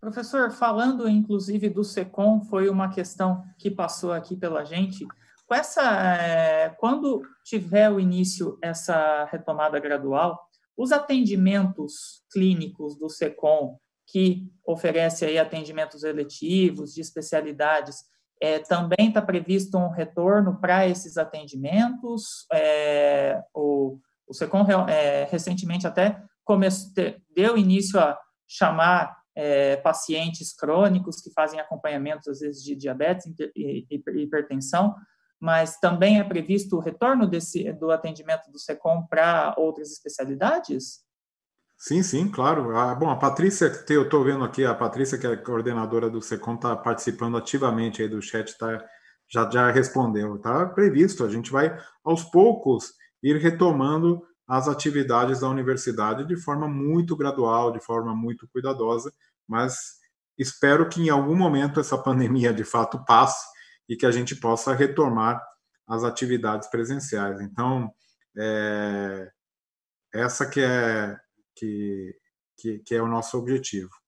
Professor, falando inclusive do SECOM, foi uma questão que passou aqui pela gente. Com essa, eh, quando tiver o início essa retomada gradual, os atendimentos clínicos do SECOM, que oferece aí atendimentos eletivos, de especialidades, é, também está previsto um retorno para esses atendimentos. É, o, o SECOM é, recentemente até comece, deu início a chamar é, pacientes crônicos que fazem acompanhamento, às vezes, de diabetes e hipertensão, mas também é previsto o retorno desse, do atendimento do SECOM para outras especialidades? Sim, sim, claro. Ah, bom, a Patrícia, que eu estou vendo aqui, a Patrícia, que é coordenadora do SECOM, está participando ativamente aí do chat, tá, já, já respondeu. Está previsto, a gente vai aos poucos ir retomando as atividades da universidade de forma muito gradual, de forma muito cuidadosa, mas espero que em algum momento essa pandemia de fato passe e que a gente possa retomar as atividades presenciais. Então, é, essa que é, que, que, que é o nosso objetivo.